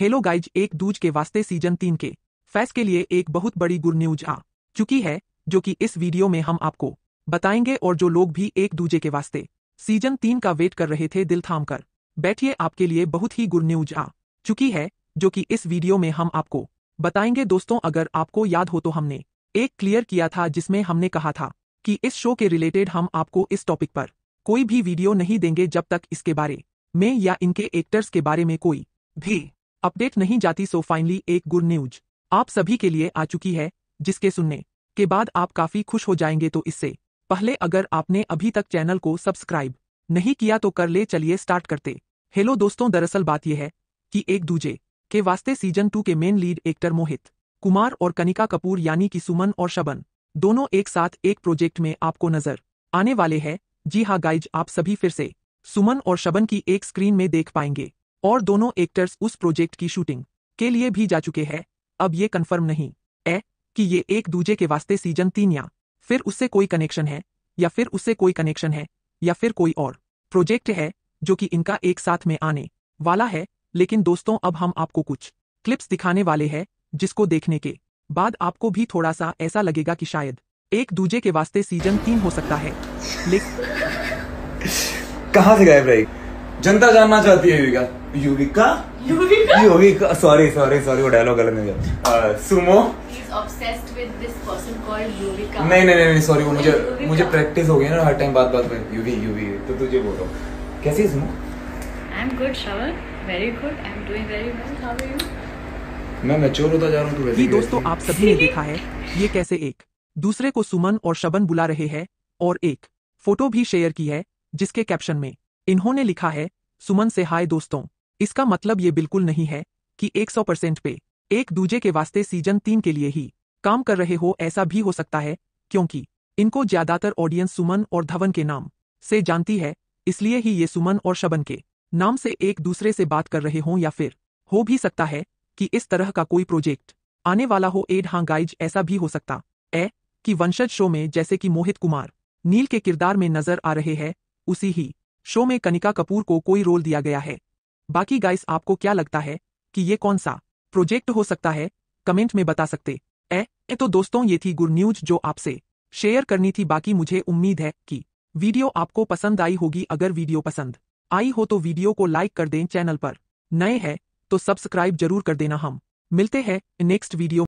hello guys एक दूज के Vaaste season तीन के फैस के लिए एक बहुत बड़ी गुड न्यूज आ चुकी है जो कि इस वीडियो में हम आपको बताएंगे और जो लोग भी एक दूजे के वास्ते सीजन तीन का वेट कर रहे थे दिल थाम कर बैठिए आपके लिए बहुत ही गुड न्यूज आ चुकी है जो कि इस वीडियो में हम आपको बताएंगे दोस्तों अगर आपको याद हो तो हमने एक क्लियर किया था जिसमें हमने कहा था कि इस शो के रिलेटेड हम आपको इस टॉपिक पर कोई भी वीडियो नहीं देंगे जब तक इसके बारे में या इनके एक्टर्स के बारे में कोई भी अपडेट नहीं जाती सो फाइनली एक गुड न्यूज आप सभी के लिए आ चुकी है जिसके सुनने के बाद आप काफी खुश हो जाएंगे तो इससे पहले अगर आपने अभी तक चैनल को सब्सक्राइब नहीं किया तो कर ले चलिए स्टार्ट करते हेलो दोस्तों दरअसल बात यह है कि एक दूजे के वास्ते सीजन टू के main lead actor Mohit Kumar और कनिका कपूर यानी कि सुमन और शबन दोनों एक साथ एक प्रोजेक्ट में आपको नजर आने वाले हैं जी हाँ गाइज आप सभी फिर से सुमन और शबन की एक स्क्रीन में देख पाएंगे और दोनों एक्टर्स उस प्रोजेक्ट की शूटिंग के लिए भी जा चुके हैं अब ये कन्फर्म नहीं ए कि ये एक दूजे के वास्ते सीजन तीन या फिर उससे कोई कनेक्शन है या फिर उससे कोई कनेक्शन है या फिर कोई और प्रोजेक्ट है जो कि इनका एक साथ में आने वाला है लेकिन दोस्तों अब हम आपको कुछ क्लिप्स दिखाने वाले हैं जिसको देखने के बाद आपको भी थोड़ा सा ऐसा लगेगा कि शायद एक दूजे के वास्ते सीजन तीन हो सकता है लेकिन कहाँ से गायब रहेगी जनता जानना चाहती है Yuvika Yuvika Yuvika Yuvika sorry sorry sorry वो डायलॉग गलत नहीं uh, सुमो नहीं नहीं नहीं सॉरी वो मुझे मुझे प्रैक्टिस हो गई ना हर टाइम बात बात में यूवी यूवी तो तुझे बोलो कैसी है सुमो आई एम गुड शावर very good I am doing very well how are you मैं मैच्योर होता जा रहा हूँ तो दोस्तों आप सभी ने देखा है ये कैसे एक दूसरे को सुमन और शबन बुला रहे हैं और एक फोटो भी शेयर की है जिसके कैप्शन में इन्होंने लिखा है सुमन से हाय दोस्तों इसका मतलब ये बिल्कुल नहीं है कि 100 परसेंट पे एक दूजे के वास्ते सीजन तीन के लिए ही काम कर रहे हो ऐसा भी हो सकता है क्योंकि इनको ज्यादातर ऑडियंस सुमन और धवन के नाम से जानती है इसलिए ही ये सुमन और शबन के नाम से एक दूसरे से बात कर रहे हों या फिर हो भी सकता है कि इस तरह का कोई प्रोजेक्ट आने वाला हो एड हाँ गाइज ऐसा भी हो सकता है कि वंशज शो में जैसे कि मोहित कुमार नील के किरदार में नजर आ रहे हैं उसी ही शो में कनिका कपूर को कोई रोल दिया गया है बाकी गाइस आपको क्या लगता है कि ये कौन सा प्रोजेक्ट हो सकता है कमेंट में बता सकते ए, ए तो दोस्तों ये थी गुड न्यूज जो आपसे शेयर करनी थी बाकी मुझे उम्मीद है कि वीडियो आपको पसंद आई होगी अगर वीडियो पसंद आई हो तो वीडियो को लाइक कर दें चैनल पर नए हैं तो सब्सक्राइब जरूर कर देना हम मिलते हैं नेक्स्ट वीडियो